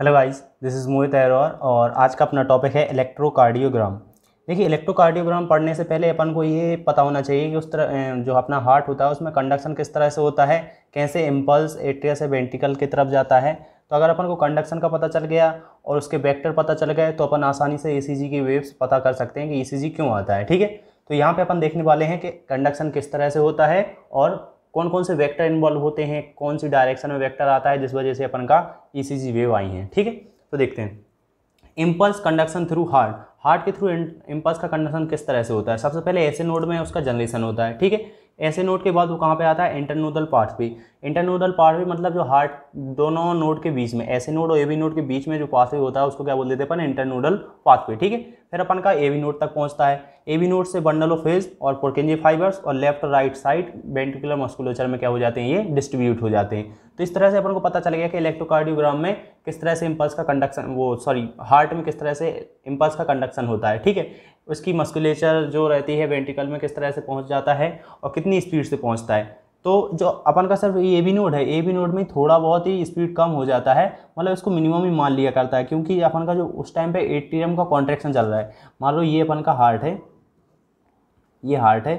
hello guys this is Mohit Arora और आज का अपना टॉपिक है इलेक्ट्रोकार्डियोग्राम देखिए इलेक्ट्रोकार्डियोग्राम पढ़ने से पहले अपन को ये पता होना चाहिए कि उस तरह जो अपना हार्ट होता है उसमें कंडक्शन किस तरह से होता है कैसे इम्पल्स एट्रिया से वेंटिकल की तरफ जाता है तो अगर अपन को कंडक्शन का पता चल गया और उसके वेक्टर पता चल गए तो अपन आसानी से ए e की वेव्स पता कर सकते हैं कि ए e क्यों आता है ठीक है तो यहाँ पर अपन देखने वाले हैं कि कंडक्शन किस तरह से होता है और कौन कौन से वेक्टर इन्वॉल्व होते हैं कौन सी डायरेक्शन में वेक्टर आता है जिस वजह से अपन का ई e वेव आई है ठीक है तो देखते हैं impulse conduction through heart heart के थ्रू इम्पल्स का कंडक्शन किस तरह से होता है सबसे पहले ऐसे नोड में उसका जनरेशन होता है ठीक है ऐसे नोड के बाद वो कहाँ पे आता है इंटरनोडल पार्ट भी इंटरनोडल पार्ट भी मतलब जो हार्ट दोनों नोड के बीच में ऐसे नोड और ए बी नोड के बीच में जो पाथवे होता है उसको क्या बोल देते हैं अपन इंटरनोडल पाथवे ठीक है फिर अपन का ए वी नोड तक पहुँचता है ए बी नोड से बंडल ऑफ फेज और पोर्केंजी फाइबर्स और लेफ्ट और राइट साइड वेंटिकुलर मस्कुलचर में क्या हो जाते हैं ये डिस्ट्रीब्यूट हो जाते हैं तो इस तरह से अपन को पता चल गया कि इलेक्ट्रोकार्डियोग्राम में किस तरह से इम्पल्स का कंडक्शन वो सॉरी हार्ट में किस तरह से इम्पल्स का कंडक्शन होता है ठीक है उसकी मस्कुलेचर जो रहती है वेंटिकल में किस तरह से पहुँच जाता है और कितनी स्पीड से पहुँचता है तो जो अपन का सिर्फ ए बी नोड है ए बी नोड में थोड़ा बहुत ही स्पीड कम हो जाता है मतलब इसको मिनिमम ही मान लिया करता है क्योंकि अपन का जो उस टाइम पे एम का कॉन्ट्रेक्शन चल रहा है मान लो ये अपन का हार्ट है ये हार्ट है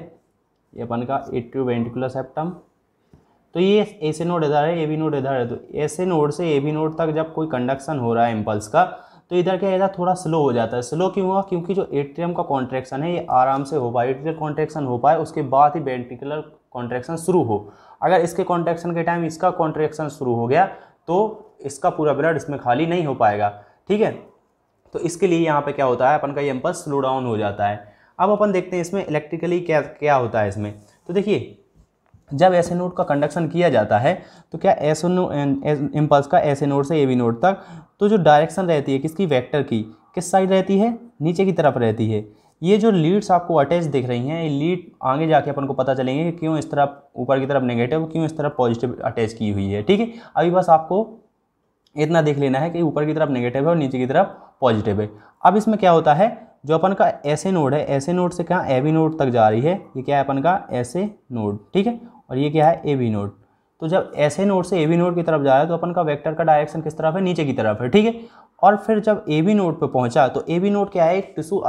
ये अपन का एट्रियो वेंटिकुलर सेप्टम तो ये ऐसे नोड इधर है ए बी नोड इधर है तो ऐसे नोड से ए बी नोड तक जब कोई कंडक्शन हो रहा है इम्पल्स का तो इधर क्या इधर थोड़ा स्लो हो जाता है स्लो क्यों हुआ क्योंकि जो एट्रियम का कॉन्ट्रेक्शन है ये आराम से हो पाए एट्रियल कॉन्ट्रेक्शन हो पाए उसके बाद ही वेंटिकुलर कॉन्ट्रेक्शन शुरू हो अगर इसके कॉन्ट्रेक्शन के टाइम इसका कॉन्ट्रेक्शन शुरू हो गया तो इसका पूरा ब्लड इसमें खाली नहीं हो पाएगा ठीक है तो इसके लिए यहाँ पे क्या होता है अपन का ये एम्पल्स स्लो डाउन हो जाता है अब अपन देखते हैं इसमें इलेक्ट्रिकली क्या क्या होता है इसमें तो देखिए जब ऐसे नोड का कंडक्शन किया जाता है तो क्या एस इम्पल्स का ऐसे नोड से ए वी नोड तक तो जो डायरेक्शन रहती है किसकी वेक्टर की किस साइड रहती है नीचे की तरफ रहती है ये जो लीड्स आपको अटैच दिख रही हैं ये लीड आगे जाके अपन को पता चलेंगे कि क्यों इस तरफ ऊपर की तरफ नेगेटिव क्यों इस तरफ पॉजिटिव अटैच की हुई है ठीक है अभी बस आपको इतना देख लेना है कि ऊपर की तरफ नेगेटिव है और नीचे की तरफ पॉजिटिव है अब इसमें क्या होता है जो अपन का ऐसे नोड है ऐसे नोड से कहाँ एवी नोड तक जा रही है ये क्या है अपन का ऐसे नोड ठीक है और ये क्या है ए बी नोड तो जब ऐसे नोड से ए बी नोड की तरफ जा रहा है तो अपन का वेक्टर का डायरेक्शन किस तरफ है नीचे की तरफ है ठीक है और फिर जब ए बी नोड पर पहुंचा तो ए बी नोड क्या है एक tissue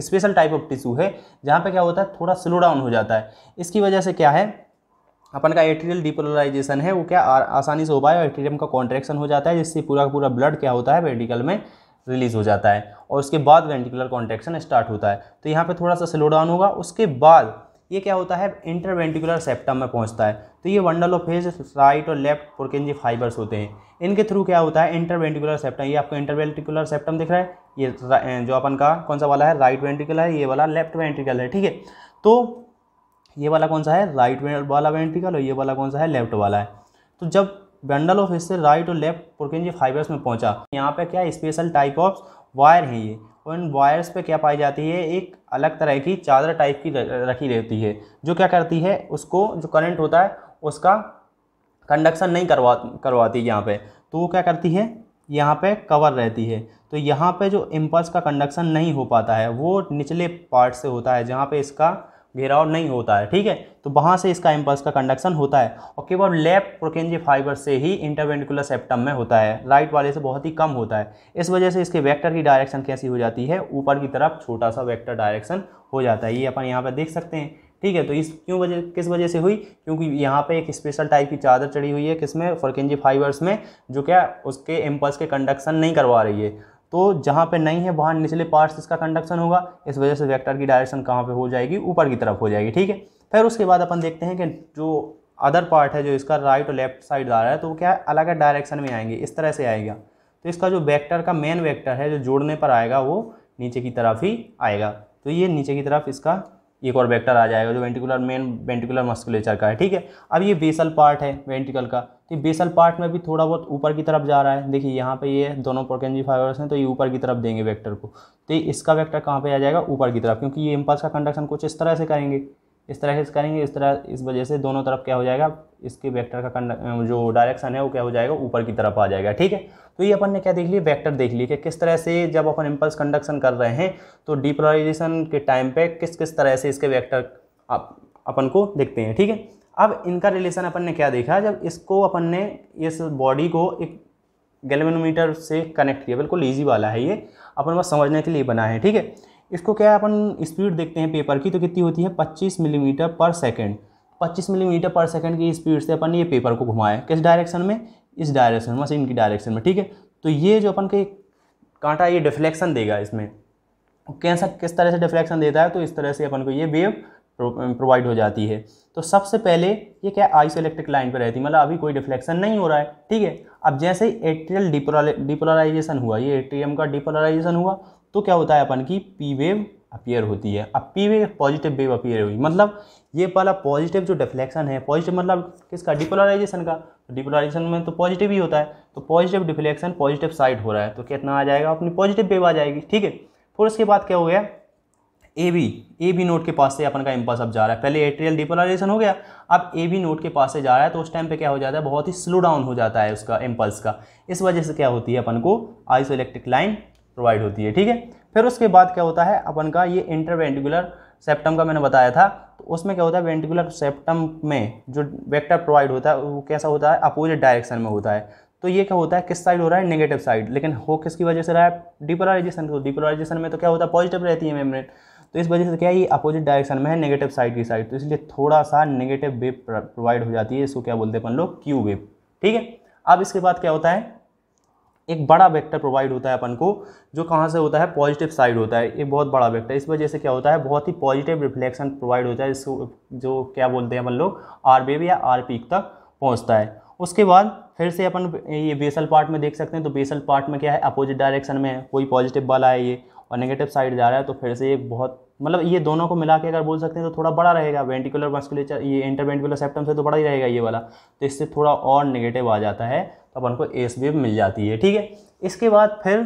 special type of tissue है जहाँ पे क्या होता है थोड़ा स्लो डाउन हो जाता है इसकी वजह से क्या है अपन का एट्रियल डिपोलराइजेशन है वो क्या आसानी से हो पाए एट्रियम का कॉन्ट्रेक्शन हो जाता है जिससे पूरा पूरा ब्लड क्या होता है वेडिकल में रिलीज हो जाता है और उसके बाद वेंटिकुलर कॉन्ट्रेक्शन स्टार्ट होता है तो यहाँ पे थोड़ा सा स्लो डाउन होगा उसके बाद ये क्या होता है इंटरवेंटिकुलर सेप्टम में पहुंचता है तो ये वंडल ऑफ फेज राइट और लेफ्ट पुरकेंजी फाइबर्स होते हैं इनके थ्रू क्या होता है इंटरवेंटिकुलर सेप्टम ये आपको इंटरवेंटिकुलर सेप्टम दिख रहा है ये जो अपन का कौन सा वाला है राइट वेंटिकल है ये वाला लेफ्ट वेंटिकल है ठीक है तो ये वाला कौन सा है राइट वाला वेंटिकल और ये वाला कौन सा है लेफ्ट वाला है तो जब बंडल ऑफ इससे राइट और लेफ्ट प्रोटीन जी फाइबर्स में पहुंचा यहाँ पे क्या स्पेशल टाइप ऑफ वायर हैं ये और इन वायर्स पे क्या पाई जाती है एक अलग तरह की चादर टाइप की रखी रहती है जो क्या करती है उसको जो करंट होता है उसका कंडक्शन नहीं करवा करवाती यहाँ पर तो वो क्या करती है यहाँ पर कवर रहती है तो यहाँ पर जो इम्पल्स का कंडक्शन नहीं हो पाता है वो निचले पार्ट से होता है जहाँ पर इसका घेराव नहीं होता है ठीक है तो वहाँ से इसका इम्पल्स का कंडक्शन होता है और केवल लेफ्ट प्रोकेंजी फाइबर से ही इंटरवेंटिकुलर सेप्टम में होता है राइट वाले से बहुत ही कम होता है इस वजह से इसके वेक्टर की डायरेक्शन कैसी हो जाती है ऊपर की तरफ छोटा सा वेक्टर डायरेक्शन हो जाता है ये अपन यहाँ पर देख सकते हैं ठीक है तो इस क्यों वजह किस वजह से हुई क्योंकि यहाँ पे एक स्पेशल टाइप की चादर चढ़ी हुई है किसमें फर्केंजी फाइबर्स में जो क्या उसके एम्पल्स के कंडक्शन नहीं करवा रही है तो जहाँ पे नहीं है वहाँ निचले पार्ट इसका कंडक्शन होगा इस वजह से वेक्टर की डायरेक्शन कहाँ पे हो जाएगी ऊपर की तरफ हो जाएगी ठीक है फिर उसके बाद अपन देखते हैं कि जो अदर पार्ट है जो इसका राइट और लेफ्ट साइड आ रहा है तो वो क्या अलग अलग डायरेक्शन में आएंगे इस तरह से आएगा तो इसका जो वैक्टर का मेन वैक्टर है जो जोड़ने पर आएगा वो नीचे की तरफ ही आएगा तो ये नीचे की तरफ इसका एक और वेक्टर आ जाएगा जो वेंटिकुलर मेन वेंटिकुलर मस्कुलेचर का है ठीक है अब ये बेसल पार्ट है वेंटिकल का तो बेसल पार्ट में भी थोड़ा बहुत ऊपर की तरफ जा रहा है देखिए यहाँ पे ये दोनों प्रोकेंजी फाइबर्स हैं तो ये ऊपर की तरफ देंगे वेक्टर को तो इसका वेक्टर कहाँ पे आ जाएगा ऊपर की तरफ क्योंकि ये इम्पल्स का कंडक्शन कुछ इस तरह से करेंगे इस तरह से करेंगे इस तरह इस वजह से दोनों तरफ क्या हो जाएगा इसके वेक्टर का जो डायरेक्शन है वो क्या हो जाएगा ऊपर की तरफ आ जाएगा ठीक है तो ये अपन ने क्या देख लिया वेक्टर देख लिया कि किस तरह से जब अपन इम्पल्स कंडक्शन कर रहे हैं तो डिपोलराइजेशन के टाइम पे किस किस तरह से इसके वेक्टर आप अपन को देखते हैं ठीक है अब इनका रिलेशन अपन ने क्या देखा जब इसको अपन ने इस बॉडी को एक गैल्वेनोमीटर से कनेक्ट किया बिल्कुल ईजी वाला है ये अपन बस समझने के लिए बना है ठीक है इसको क्या है अपन स्पीड देखते हैं पेपर की तो कितनी होती है पच्चीस मिलीमीटर पर सेकेंड पच्चीस मिलीमीटर पर सेकेंड की स्पीड से अपन ये पेपर को घुमाएं किस डायरेक्शन में इस डायरेक्शन में मशीन की डायरेक्शन में ठीक है तो ये जो अपन के कांटा ये डिफ्लेक्शन देगा इसमें कैसा किस तरह से डिफ्लेक्शन देता है तो इस तरह से अपन को ये वेव प्रोवाइड हो जाती है तो सबसे पहले ये क्या आइसो इलेक्ट्रिक लाइन पर रहती है मतलब अभी कोई डिफ्लेक्शन नहीं हो रहा है ठीक है अब जैसे ही एट्रियल डिपोलराइजेशन हुआ ये एट्रियम का डिपोलराइजेशन हुआ तो क्या होता है अपन की पी वेव अपीयर होती है अब P wave positive wave appear होगी मतलब ये वाला पॉजिटिव जो डिफ्लेक्शन है पॉजिटिव मतलब किसका डिपोलराइजेशन का डिपोलराइजेशन तो में तो पॉजिटिव ही होता है तो पॉजिटिव डिफ्लेक्शन पॉजिटिव साइड हो रहा है तो कितना आ जाएगा अपनी पॉजिटिव वेव आ जाएगी ठीक है फिर उसके बाद क्या हो गया A V A V node के पास से अपन का इम्पल्स अब जा रहा है पहले एट्रियल डिपोलराइजेशन हो गया अब ए बी नोट के पास से जा रहा है तो उस टाइम पे क्या हो जाता है बहुत ही स्लो डाउन हो जाता है उसका इम्पल्स का इस वजह से क्या होती है अपन को आइसो इलेक्ट्रिक लाइन प्रोवाइड होती है ठीक है फिर उसके बाद क्या होता है अपन का ये इंटरवेंटिकुलर सेप्टम का मैंने बताया था तो उसमें क्या होता है वेंटिकुलर सेप्टम में जो वेक्टर प्रोवाइड होता है वो कैसा होता है अपोजिट डायरेक्शन में होता है तो ये क्या होता है किस साइड हो रहा है नेगेटिव साइड लेकिन हो किसकी वजह से रहा है डिपोलाइजेशन तो डिपोलाइजेशन में तो क्या होता है पॉजिटिव रहती है मेमरेट तो इस वजह से क्या है ये अपोजिट डायरेक्शन में है नेगेटिव साइड की साइड तो इसलिए थोड़ा सा नेगेटिव वेव प्रोवाइड हो जाती है इसको क्या बोलते हैं अपन लोग क्यू वेव ठीक है अब इसके बाद क्या होता है एक बड़ा वेक्टर प्रोवाइड होता है अपन को जो कहाँ से होता है पॉजिटिव साइड होता है एक बहुत बड़ा वेक्टर इस वजह से क्या होता है बहुत ही पॉजिटिव रिफ्लेक्शन प्रोवाइड होता है इसको जो क्या बोलते हैं अपन लोग आर बेब या आर पीक e तक पहुँचता है उसके बाद फिर से अपन ये बेसल पार्ट में देख सकते हैं तो बेसल पार्ट में क्या है अपोजिट डायरेक्शन में है कोई पॉजिटिव वाला है ये और नेगेटिव साइड जा रहा है तो फिर से एक बहुत मतलब ये दोनों को मिला के अगर बोल सकते हैं तो थोड़ा बड़ा रहेगा वेंटिकुलर मस्कुलेचर ये इंटर सेप्टम से तो बड़ा ही रहेगा ये वाला तो इससे थोड़ा और नेगेटिव आ जाता है तो अपन को एस वेव मिल जाती है ठीक है इसके बाद फिर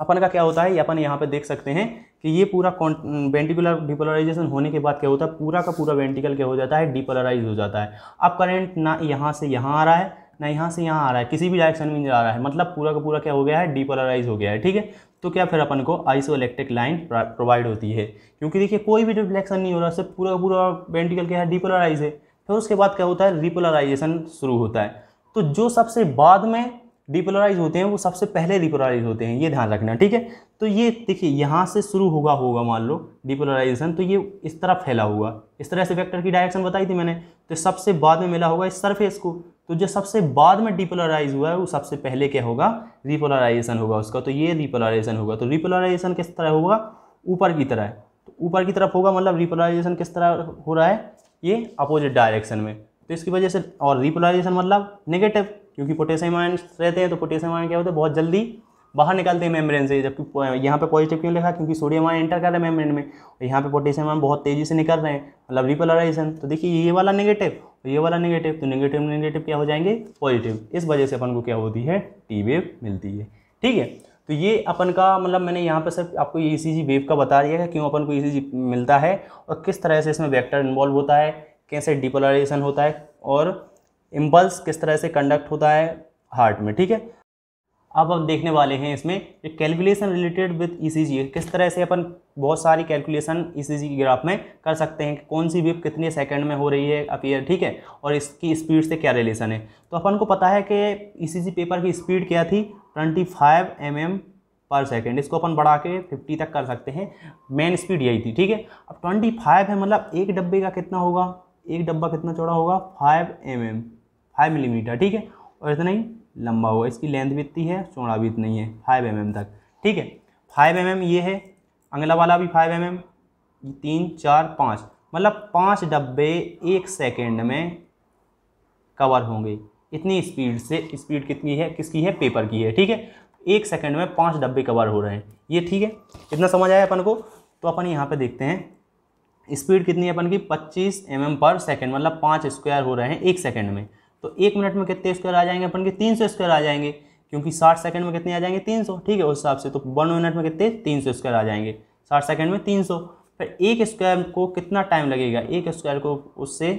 अपन का क्या होता है ये अपन यहाँ पे देख सकते हैं कि ये पूरा वेंटिकुलर डिपोलराइजेशन होने के बाद क्या होता है पूरा का पूरा वेंटिकल क्या हो जाता है डिपोलराइज हो जाता है अब करंट ना यहाँ से यहाँ आ रहा है ना यहाँ से यहाँ आ रहा है किसी भी डायरेक्शन में आ रहा है मतलब पूरा का पूरा क्या हो गया है डिपोलराइज हो गया है ठीक है तो क्या फिर अपन को इलेक्ट्रिक लाइन प्रोवाइड होती है क्योंकि देखिए कोई भी रिफ्लेक्शन नहीं हो रहा सिर्फ पूरा का पूरा वेंटिकल क्या है डिपोलराइज है फिर उसके बाद क्या होता है रिपोलराइजेशन शुरू होता है तो जो सबसे बाद में डिपोलराइज होते हैं वो सबसे पहले डिपोलराइज होते हैं ये ध्यान रखना ठीक है तो ये देखिए यहाँ से शुरू होगा होगा मान लो डिपोलराइजेशन तो ये इस तरह फैला हुआ इस तरह से वेक्टर की डायरेक्शन बताई थी मैंने तो सबसे बाद में मिला होगा इस सरफेस को तो जो सबसे बाद में डिपोलराइज हुआ है वो सबसे पहले क्या होगा रिपोलराइजेशन होगा उसका तो ये रिपोलराइजेशन होगा तो रिपोलराइजेशन किस तरह होगा ऊपर की तरह तो ऊपर की तरफ होगा मतलब रिपोलराइजेशन किस तरह हो रहा है ये अपोजिट डायरेक्शन में तो इसकी वजह से और रिपोलाइजेशन मतलब नेगेटिव क्योंकि पोटेशियम आयन रहते हैं तो पोटेशियम आयन क्या होते हैं बहुत जल्दी बाहर निकलते हैं मेम्ब्रेन से जबकि यहाँ पे पॉजिटिव क्यों लिखा क्योंकि सोडियम आयन एंटर कर रहे हैं मेम्ब्रेन में और यहाँ पे पोटेशियम आयन बहुत तेज़ी से निकल रहे हैं मतलब रिपोलराइजेशन तो देखिए ये वाला नेगेटिव और ये वाला नेगेटिव तो नेगेटिव नेगेटिव क्या हो जाएंगे पॉजिटिव इस वजह से अपन को क्या होती है टी वेव मिलती है ठीक है तो ये अपन का मतलब मैंने यहाँ पर सिर्फ आपको ई सी जी वेव का बता दिया है क्यों अपन को ई सी जी मिलता है और किस तरह से इसमें वेक्टर इन्वॉल्व होता है कैसे डिपोलराइजेशन होता है और इम्पल्स किस तरह से कंडक्ट होता है हार्ट में ठीक है अब हम देखने वाले हैं इसमें कैलकुलेशन रिलेटेड विथ ईसीजी किस तरह से अपन बहुत सारी कैलकुलेशन ईसीजी e के ग्राफ में कर सकते हैं कि कौन सी वेव कितने सेकंड में हो रही है अपीयर ठीक है और इसकी स्पीड से क्या रिलेशन है तो अपन को पता है कि ईसीजी e पेपर की स्पीड क्या थी twenty five M M per second इसको अपन बढ़ा के फिफ्टी तक कर सकते हैं मेन स्पीड यही थी ठीक है अब ट्वेंटी फाइव है मतलब एक डब्बे का कितना होगा एक डब्बा कितना चौड़ा होगा five M M five millimetre ठीक है और इतना ही लंबा होगा इसकी लेंथ भी इतनी है चौड़ा भी इतना ही है फाइव एम एम तक ठीक है फाइव एम एम ये है अगला वाला भी फाइव एम एम तीन चार पाँच मतलब पाँच डब्बे एक सेकेंड में कवर होंगे इतनी स्पीड से स्पीड कितनी है किसकी है पेपर की है ठीक है एक सेकंड में पाँच डब्बे कवर हो रहे हैं ये ठीक है इतना समझ आया अपन को तो अपन यहाँ पे देखते हैं स्पीड कितनी है अपन की 25 एम mm पर सेकेंड मतलब पाँच स्क्वायर हो रहे हैं एक सेकेंड में तो एक मिनट में कितने स्क्वायर आ जाएंगे अपन के 300 स्क्वायर आ जाएंगे क्योंकि 60 सेकंड में कितने आ जाएंगे 300 ठीक है उस हिसाब से तो वन मिनट में कितने 300 स्क्वायर आ जाएंगे 60 सेकंड में 300 फिर एक स्क्वायर को कितना टाइम लगेगा एक स्क्वायर को उससे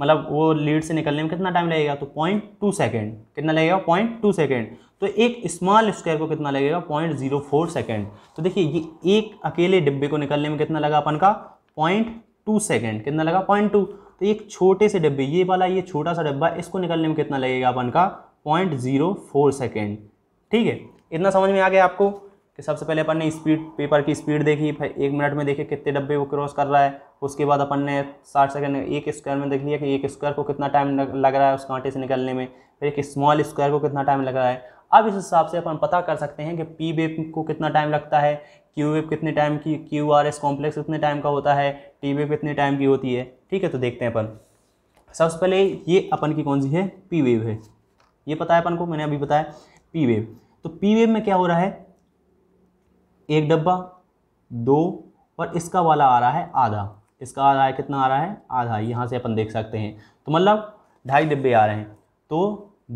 मतलब वो लीड से निकलने में कितना टाइम लगेगा तो पॉइंट टू सेकेंड कितना लगेगा पॉइंट टू सेकेंड तो एक स्मॉल स्क्वायर को कितना लगेगा पॉइंट जीरो फोर सेकेंड तो देखिए ये एक अकेले डिब्बे को निकलने में कितना लगा अपन का पॉइंट टू सेकेंड कितना लगा पॉइंट टू तो एक छोटे से डब्बे ये वाला ये छोटा सा डब्बा इसको निकलने में कितना लगेगा अपन का पॉइंट जीरो फोर सेकेंड ठीक है इतना समझ में आ गया आपको कि सबसे पहले अपन ने स्पीड पेपर की स्पीड देखी फिर एक मिनट में देखे कितने डब्बे वो क्रॉस कर रहा है उसके बाद अपन ने साठ सेकेंड एक स्क्वायर में देख लिया कि एक स्क्वायर को कितना टाइम लग रहा है उस कांटे से निकलने में फिर एक स्मॉल स्क्वायर को कितना टाइम लग रहा है अब इस हिसाब से अपन पता कर सकते हैं कि पी वेव को कितना टाइम लगता है क्यू वेव कितने टाइम की क्यू आर एस कॉम्प्लेक्स कितने टाइम का होता है टी वेव कितने टाइम की होती है ठीक है तो देखते हैं अपन सबसे पहले ये अपन की कौन सी है पी वेव है ये पता है अपन को मैंने अभी बताया पी वेव तो पी वेव में क्या हो रहा है एक डब्बा दो और इसका वाला आ रहा है आधा इसका आ रहा है कितना आ रहा है आधा यहाँ से अपन देख सकते हैं तो मतलब ढाई डिब्बे आ रहे हैं तो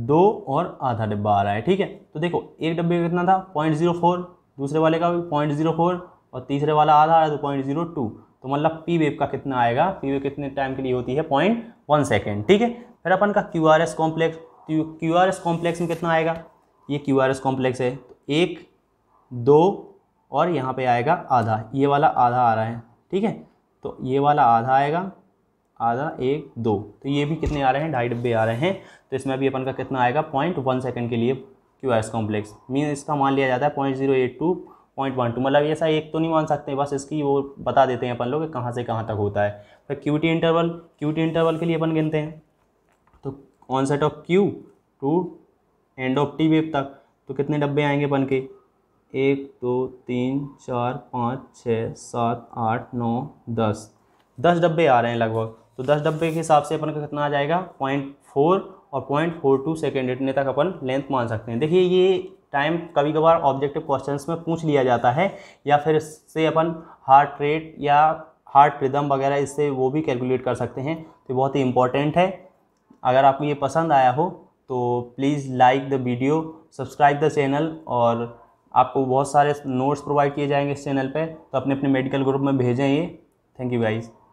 दो और आधा डिब्बा आ रहा है ठीक है तो देखो एक डब्बे का कितना था पॉइंट जीरो फोर दूसरे वाले का भी पॉइंट जीरो फोर और तीसरे वाला आधा आ रहा है तो पॉइंट जीरो टू तो मतलब पी वेव का कितना आएगा पी वेव कितने टाइम के लिए होती है पॉइंट वन सेकेंड ठीक है फिर अपन का क्यू आर एस कॉम्प्लेक्स तो क्यू आर एस कॉम्प्लेक्स में कितना आएगा ये क्यू आर एस कॉम्प्लेक्स है तो एक दो और यहाँ पर आएगा आधा ये वाला आधा आ रहा है ठीक है तो ये वाला आधा आएगा आधा एक दो तो ये भी कितने आ रहे हैं ढाई डब्बे आ रहे हैं तो इसमें भी अपन का कितना आएगा पॉइंट वन सेकेंड के लिए Q R S complex mean इसका मान लिया जाता है point zero eight to point one two मतलब ऐसा एक तो नहीं मान सकते बस इसकी वो बता देते हैं अपन लोग कहाँ से कहाँ तक होता है फिर Q T interval Q T interval के लिए अपन गिनते हैं तो onset of Q to end of T wave तक तो कितने डब्बे आएंगे अपन के एक दो तीन चार पाँच छः सात आठ नौ दस दस डब्बे आ रहे हैं लगभग तो दस डब्बे के हिसाब से अपन का कितना आ जाएगा पॉइंट फोर और पॉइंट फोर टू सेकेंड इतने तक अपन लेंथ मान सकते हैं देखिए ये टाइम कभी कभार ऑब्जेक्टिव क्वेश्चंस में पूछ लिया जाता है या फिर इससे अपन हार्ट रेट या हार्ट रिदम वगैरह इससे वो भी कैलकुलेट कर सकते हैं तो बहुत ही इंपॉर्टेंट है अगर आपको ये पसंद आया हो तो please like the video subscribe the channel और आपको बहुत सारे नोट्स प्रोवाइड किए जाएंगे इस चैनल पे तो अपने अपने मेडिकल ग्रुप में भेजें ये थैंक यू गाइज़